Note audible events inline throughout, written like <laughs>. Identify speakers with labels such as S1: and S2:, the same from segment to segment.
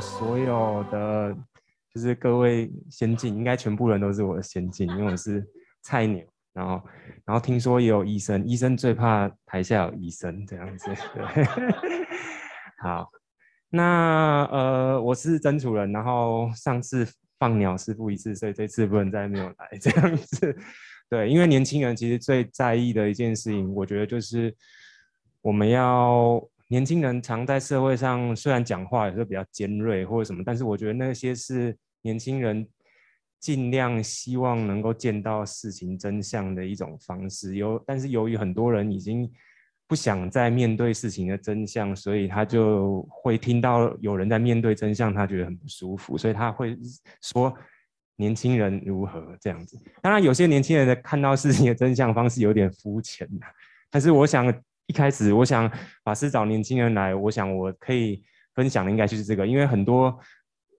S1: 所有的就是各位先进，应该全部人都是我的先进，因为我是菜鸟。然后，然后听说也有医生，医生最怕台下有医生这样子。<laughs> 好，那呃，我是曾楚人。然后上次放鸟师傅一次，所以这次不能再没有来这样子。<laughs> 对，因为年轻人其实最在意的一件事情，我觉得就是我们要。年轻人常在社会上，虽然讲话也是比较尖锐或者什么，但是我觉得那些是年轻人尽量希望能够见到事情真相的一种方式。有，但是由于很多人已经不想再面对事情的真相，所以他就会听到有人在面对真相，他觉得很不舒服，所以他会说年轻人如何这样子。当然，有些年轻人的看到事情的真相方式有点肤浅但是我想。一开始我想法师找年轻人来，我想我可以分享的应该就是这个，因为很多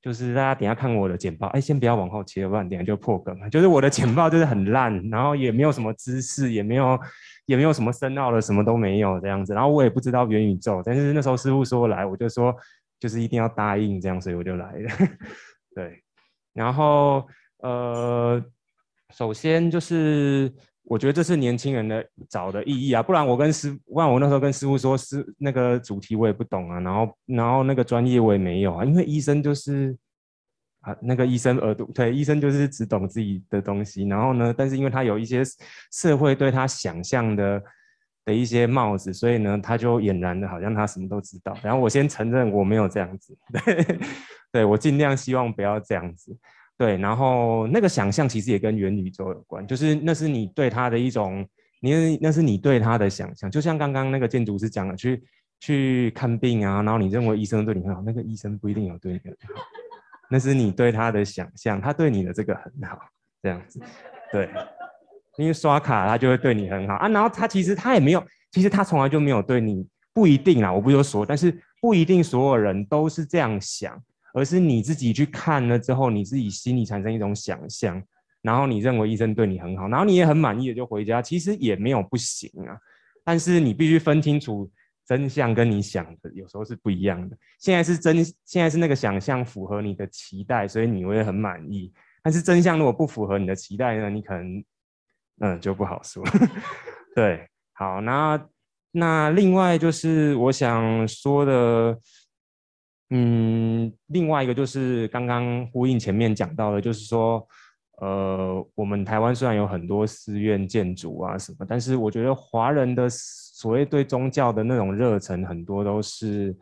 S1: 就是大家等下看我的简报，哎，先不要往后切，乱点就破梗，就是我的简报就是很烂，然后也没有什么知识，也没有也没有什么深奥的，什么都没有这样子，然后我也不知道元宇宙，但是那时候师傅说来，我就说就是一定要答应这样，所以我就来了。<laughs> 对，然后呃，首先就是。我觉得这是年轻人的找的意义啊，不然我跟师，不然我那时候跟师傅说，师那个主题我也不懂啊，然后然后那个专业我也没有啊，因为医生就是啊，那个医生耳朵，对，医生就是只懂自己的东西，然后呢，但是因为他有一些社会对他想象的的一些帽子，所以呢，他就俨然的好像他什么都知道。然后我先承认我没有这样子，<laughs> 对，对我尽量希望不要这样子。对，然后那个想象其实也跟元宇宙有关，就是那是你对它的一种，你那是你对它的想象，就像刚刚那个建筑师讲的，去去看病啊，然后你认为医生对你很好，那个医生不一定有对你很好，那是你对他的想象，他对你的这个很好，这样子，对，因为刷卡他就会对你很好啊，然后他其实他也没有，其实他从来就没有对你，不一定啦，我不就说，但是不一定所有人都是这样想。而是你自己去看了之后，你自己心里产生一种想象，然后你认为医生对你很好，然后你也很满意的就回家，其实也没有不行啊。但是你必须分清楚真相跟你想的有时候是不一样的。现在是真，现在是那个想象符合你的期待，所以你会很满意。但是真相如果不符合你的期待呢？你可能嗯就不好说。<laughs> 对，好，那那另外就是我想说的。嗯，另外一个就是刚刚呼应前面讲到的，就是说，呃，我们台湾虽然有很多寺院建筑啊什么，但是我觉得华人的所谓对宗教的那种热忱，很多都是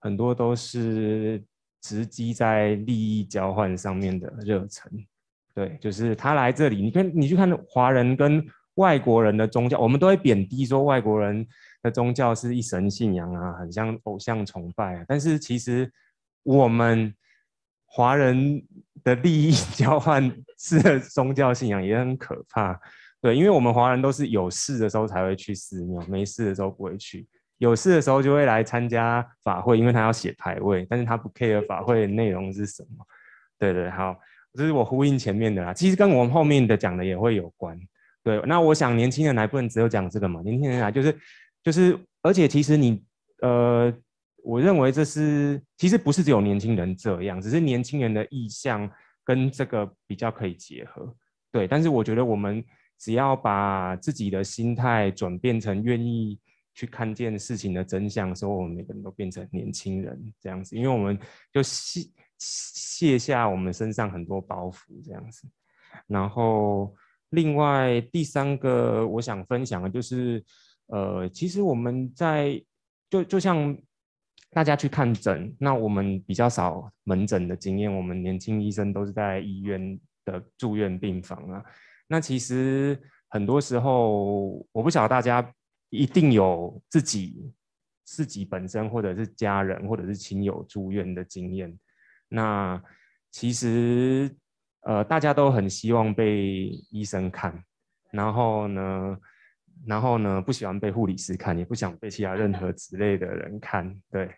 S1: 很多都是直击在利益交换上面的热忱。对，就是他来这里，你看你去看华人跟。外国人的宗教，我们都会贬低说外国人的宗教是一神信仰啊，很像偶像崇拜啊。但是其实我们华人的利益交换式的宗教信仰也很可怕，对，因为我们华人都是有事的时候才会去寺庙，没事的时候不会去，有事的时候就会来参加法会，因为他要写牌位，但是他不 care 法会内容是什么。对对，好，这是我呼应前面的啦，其实跟我们后面的讲的也会有关。对，那我想年轻人来不能只有讲这个嘛。年轻人来就是，就是，而且其实你，呃，我认为这是其实不是只有年轻人这样，只是年轻人的意向跟这个比较可以结合。对，但是我觉得我们只要把自己的心态转变成愿意去看见事情的真相，说我们每个人都变成年轻人这样子，因为我们就卸卸下我们身上很多包袱这样子，然后。另外第三个我想分享的，就是，呃，其实我们在就就像大家去看诊，那我们比较少门诊的经验，我们年轻医生都是在医院的住院病房啊。那其实很多时候，我不晓得大家一定有自己自己本身或者是家人或者是亲友住院的经验，那其实。呃，大家都很希望被医生看，然后呢，然后呢，不喜欢被护理师看，也不想被其他任何之类的人看，对。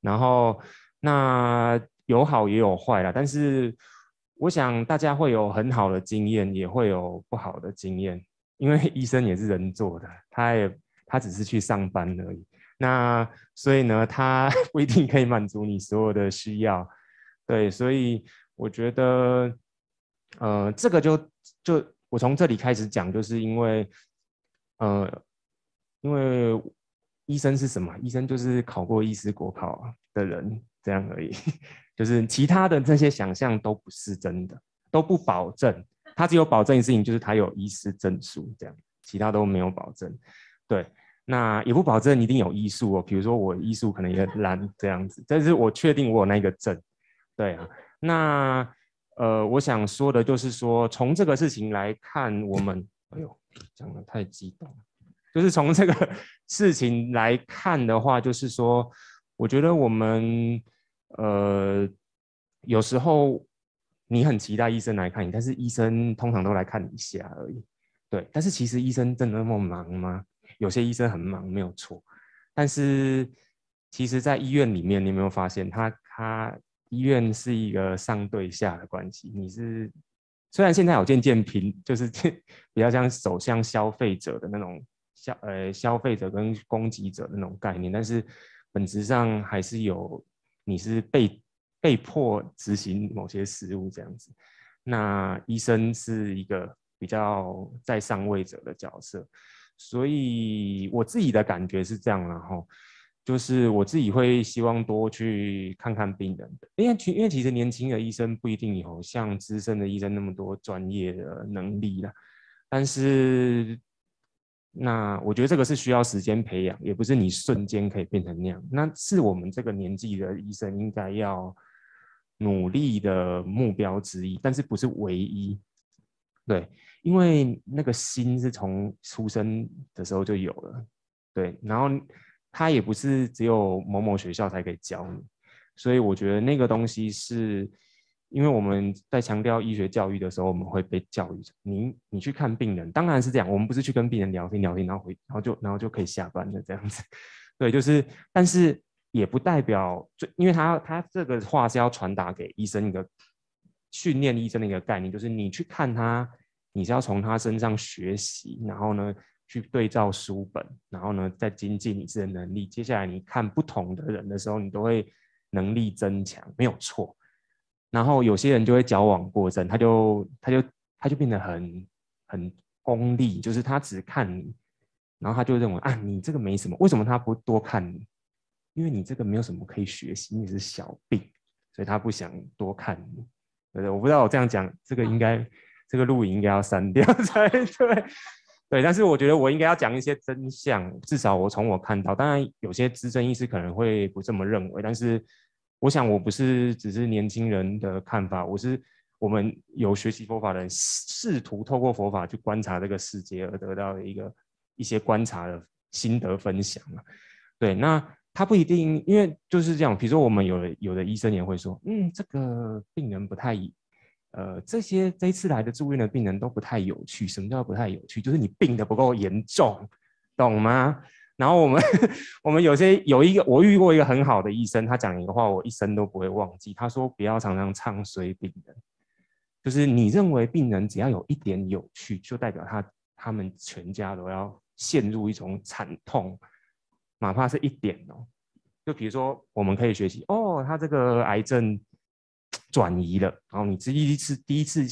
S1: 然后那有好也有坏啦，但是我想大家会有很好的经验，也会有不好的经验，因为 <laughs> 医生也是人做的，他也他只是去上班而已，那所以呢，他 <laughs> 不一定可以满足你所有的需要，对，所以我觉得。呃，这个就就我从这里开始讲，就是因为，呃，因为医生是什么？医生就是考过医师国考的人这样而已，<laughs> 就是其他的这些想象都不是真的，都不保证。他只有保证的事情就是他有医师证书这样，其他都没有保证。对，那也不保证一定有医术哦，比如说我医术可能也烂这样子，但是我确定我有那个证。对啊，那。呃，我想说的就是说，从这个事情来看，我们哎呦讲的太激动就是从这个事情来看的话，就是说，我觉得我们呃，有时候你很期待医生来看你，但是医生通常都来看你一下而已。对，但是其实医生真的那么忙吗？有些医生很忙，没有错。但是其实，在医院里面，你有没有发现他他？医院是一个上对下的关系，你是虽然现在有渐渐平，就是比较像走向消费者的那种消呃消费者跟供给者的那种概念，但是本质上还是有你是被被迫执行某些事物这样子。那医生是一个比较在上位者的角色，所以我自己的感觉是这样，然后。就是我自己会希望多去看看病人，的，因为因为其实年轻的医生不一定有像资深的医生那么多专业的能力啦。但是那我觉得这个是需要时间培养，也不是你瞬间可以变成那样。那是我们这个年纪的医生应该要努力的目标之一，但是不是唯一。对，因为那个心是从出生的时候就有了，对，然后。他也不是只有某某学校才可以教你，所以我觉得那个东西是，因为我们在强调医学教育的时候，我们会被教育，你你去看病人，当然是这样，我们不是去跟病人聊天聊天，然后回然后就然后就可以下班的这样子，对，就是，但是也不代表就因为他他这个话是要传达给医生一个训练医生的一个概念，就是你去看他，你是要从他身上学习，然后呢。去对照书本，然后呢，再精进你自己的能力。接下来你看不同的人的时候，你都会能力增强，没有错。然后有些人就会交往过正，他就他就他就变得很很功利，就是他只看你，然后他就认为啊，你这个没什么，为什么他不多看你？因为你这个没有什么可以学习，你是小病，所以他不想多看你。对，我不知道我这样讲，这个应该这个录影应该要删掉才 <laughs> 对。对，但是我觉得我应该要讲一些真相，至少我从我看到，当然有些资深医师可能会不这么认为，但是我想我不是只是年轻人的看法，我是我们有学习佛法的人，试图透过佛法去观察这个世界而得到的一个一些观察的心得分享啊。对，那他不一定，因为就是这样，比如说我们有的有的医生也会说，嗯，这个病人不太。呃，这些这一次来的住院的病人都不太有趣。什么叫不太有趣？就是你病的不够严重，懂吗？然后我们 <laughs> 我们有些有一个，我遇过一个很好的医生，他讲一个话，我一生都不会忘记。他说：不要常常唱衰病人，就是你认为病人只要有一点有趣，就代表他他们全家都要陷入一种惨痛，哪怕是一点哦。就比如说，我们可以学习哦，他这个癌症。<tsk> 转移了，然后你第一次第一次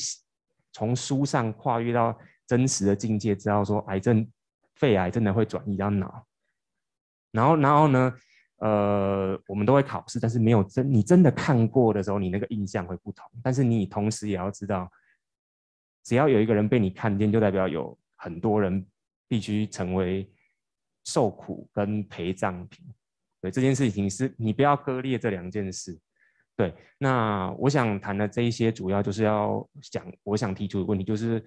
S1: 从书上跨越到真实的境界，知道说癌症肺癌真的会转移到脑，然后然后呢，呃，我们都会考试，但是没有真你真的看过的时候，你那个印象会不同。但是你同时也要知道，只要有一个人被你看见，就代表有很多人必须成为受苦跟陪葬品。对这件事情，是你不要割裂这两件事。对，那我想谈的这一些主要就是要想我想提出的问题，就是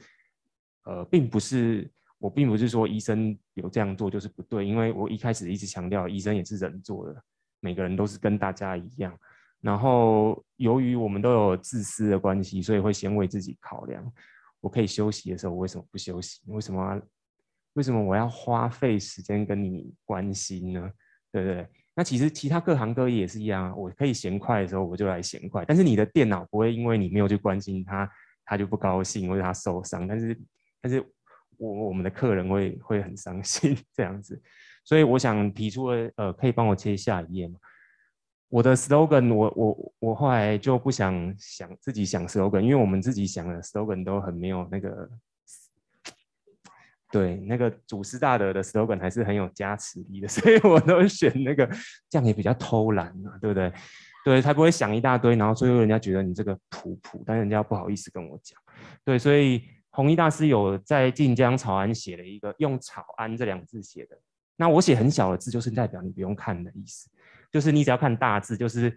S1: 呃，并不是我并不是说医生有这样做就是不对，因为我一开始一直强调，医生也是人做的，每个人都是跟大家一样。然后由于我们都有自私的关系，所以会先为自己考量。我可以休息的时候，我为什么不休息？为什么为什么我要花费时间跟你关心呢？对不对？那其实其他各行各业也是一样啊，我可以闲快的时候我就来闲快，但是你的电脑不会因为你没有去关心它，它就不高兴或者它受伤，但是但是我我们的客人会会很伤心 <laughs> 这样子，所以我想提出了，呃，可以帮我切下一页吗？我的 slogan 我我我后来就不想想自己想 slogan，因为我们自己想的 slogan 都很没有那个。对那个祖师大德的 stogan 还是很有加持力的，<laughs> 所以我都选那个，这样也比较偷懒嘛，对不对？对，才不会想一大堆，然后最后人家觉得你这个普普，但人家不好意思跟我讲。对，所以弘一大师有在晋江草庵写了一个用“草庵”这两个字写的，那我写很小的字就是代表你不用看的意思，就是你只要看大字，就是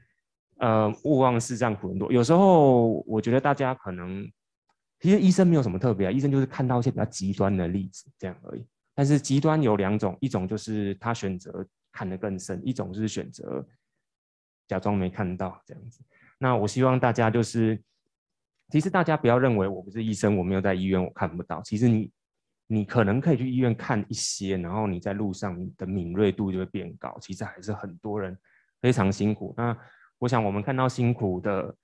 S1: 呃勿忘世战苦人多。有时候我觉得大家可能。其实医生没有什么特别啊，医生就是看到一些比较极端的例子这样而已。但是极端有两种，一种就是他选择看的更深，一种是选择假装没看到这样子。那我希望大家就是，其实大家不要认为我不是医生，我没有在医院，我看不到。其实你，你可能可以去医院看一些，然后你在路上的敏锐度就会变高。其实还是很多人非常辛苦。那我想我们看到辛苦的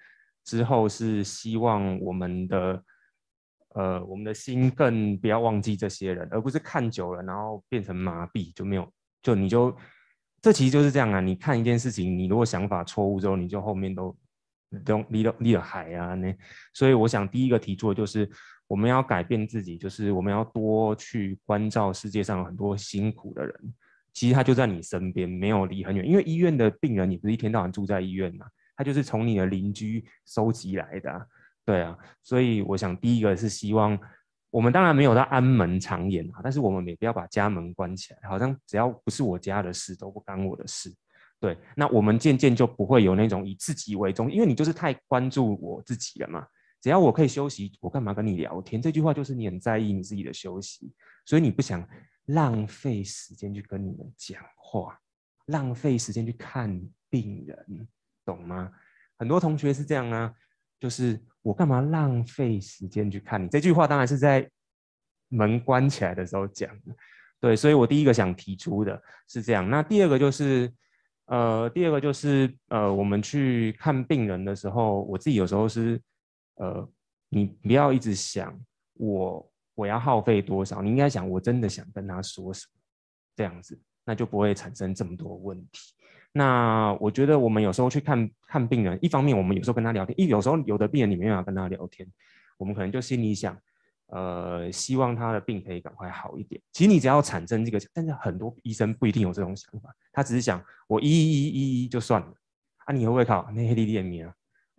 S1: 之后，是希望我们的。呃，我们的心更不要忘记这些人，而不是看久了，然后变成麻痹就没有。就你就这其实就是这样啊！你看一件事情，你如果想法错误之后，你就后面都都离了离了海啊那。所以我想第一个提出的就是我们要改变自己，就是我们要多去关照世界上很多辛苦的人，其实他就在你身边，没有离很远。因为医院的病人，你不是一天到晚住在医院嘛，他就是从你的邻居收集来的。对啊，所以我想第一个是希望我们当然没有到安门长眼啊，但是我们也不要把家门关起来，好像只要不是我家的事都不干我的事。对，那我们渐渐就不会有那种以自己为中，因为你就是太关注我自己了嘛。只要我可以休息，我干嘛跟你聊天？这句话就是你很在意你自己的休息，所以你不想浪费时间去跟你们讲话，浪费时间去看病人，懂吗？很多同学是这样啊，就是。我干嘛浪费时间去看你？这句话当然是在门关起来的时候讲的，对。所以我第一个想提出的是这样，那第二个就是，呃，第二个就是，呃，我们去看病人的时候，我自己有时候是，呃，你不要一直想我我要耗费多少，你应该想我真的想跟他说什么，这样子，那就不会产生这么多问题。那我觉得我们有时候去看看病人，一方面我们有时候跟他聊天，一有时候有的病人你没办法跟他聊天，我们可能就心里想，呃，希望他的病可以赶快好一点。其实你只要产生这个，但是很多医生不一定有这种想法，他只是想我一一一一就算了啊，你会不会考那黑利史名啊？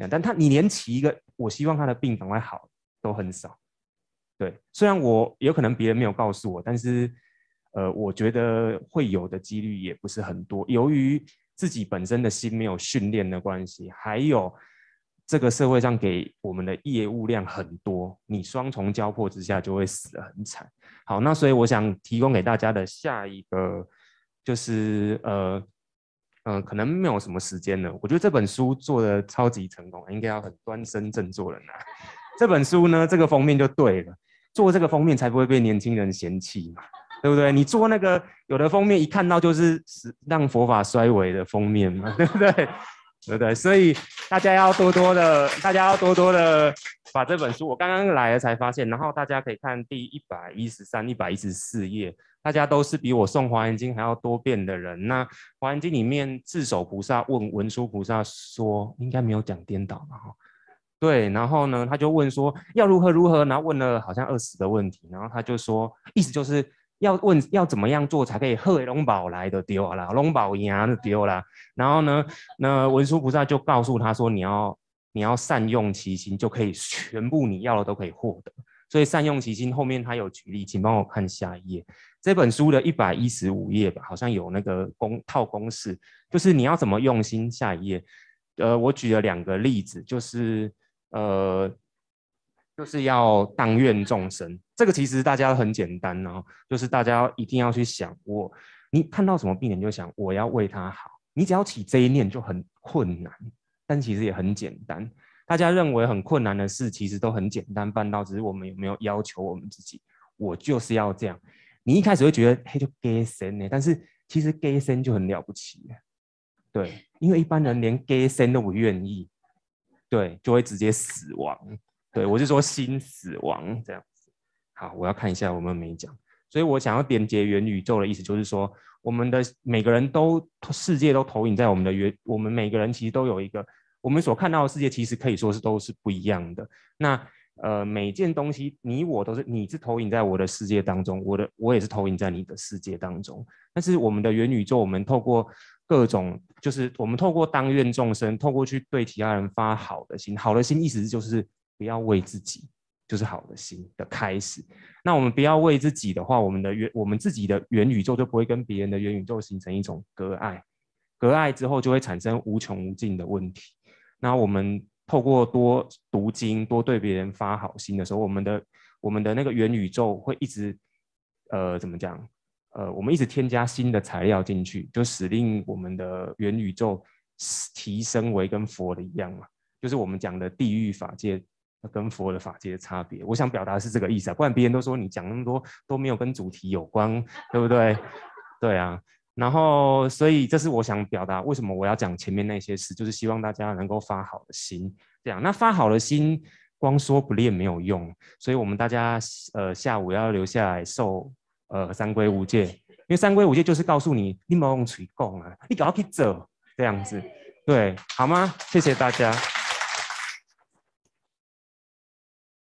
S1: 但他你连起一个我希望他的病赶快好都很少，对，虽然我有可能别人没有告诉我，但是呃，我觉得会有的几率也不是很多，由于。自己本身的心没有训练的关系，还有这个社会上给我们的业务量很多，你双重交迫之下就会死得很惨。好，那所以我想提供给大家的下一个就是呃嗯，可能没有什么时间了。我觉得这本书做的超级成功，应该要很端身正坐人啊。这本书呢，这个封面就对了，做这个封面才不会被年轻人嫌弃嘛。对不对？你做那个有的封面，一看到就是是让佛法衰微的封面嘛，对不对？<laughs> 对不对？所以大家要多多的，大家要多多的把这本书。我刚刚来了才发现，然后大家可以看第一百一十三、一百一十四页，大家都是比我送《华严经》还要多遍的人。那《华严经》里面，智首菩萨问文殊菩萨说，应该没有讲颠倒嘛？哈，对。然后呢，他就问说要如何如何，然后问了好像二十个问题，然后他就说，意思就是。要问要怎么样做才可以？喝龙宝来的丢了，龙宝牙丢啦。然后呢，那文殊菩萨就告诉他说：“你要你要善用其心，就可以 <laughs> 全部你要的都可以获得。”所以善用其心，后面他有举例，请帮我看下一页，这本书的一百一十五页吧，好像有那个公套公式，就是你要怎么用心。下一页，呃，我举了两个例子，就是呃。就是要当愿众生，这个其实大家都很简单哦，就是大家一定要去想我，你看到什么病人就想我要为他好，你只要起这一念就很困难，但其实也很简单。大家认为很困难的事，其实都很简单办到，只是我们有没有要求我们自己，我就是要这样。你一开始会觉得嘿，就 Gay 生呢，但是其实 Gay 生就很了不起，对，因为一般人连 Gay 生都不愿意，对，就会直接死亡。对，我是说心死亡这样子。好，我要看一下我们没讲，所以我想要点解元宇宙的意思，就是说我们的每个人都世界都投影在我们的元，我们每个人其实都有一个我们所看到的世界，其实可以说是都是不一样的。那呃，每件东西你我都是，你是投影在我的世界当中，我的我也是投影在你的世界当中。但是我们的元宇宙，我们透过各种，就是我们透过当愿众生，透过去对其他人发好的心，好的心意思就是。不要为自己，就是好的心的开始。那我们不要为自己的话，我们的元，我们自己的元宇宙就不会跟别人的元宇宙形成一种隔爱。隔爱之后，就会产生无穷无尽的问题。那我们透过多读经，多对别人发好心的时候，我们的我们的那个元宇宙会一直，呃，怎么讲？呃，我们一直添加新的材料进去，就使令我们的元宇宙提升为跟佛的一样嘛，就是我们讲的地狱法界。跟佛的法界差别，我想表达是这个意思啊，不然别人都说你讲那么多都没有跟主题有关，对不对？<laughs> 对啊，然后所以这是我想表达，为什么我要讲前面那些事，就是希望大家能够发好的心，这样。那发好了心，光说不练没有用，所以我们大家呃下午要留下来受呃三规五戒，因为三规五戒就是告诉你你不用嘴讲啊，你赶快去走这样子，对，好吗？谢谢大家。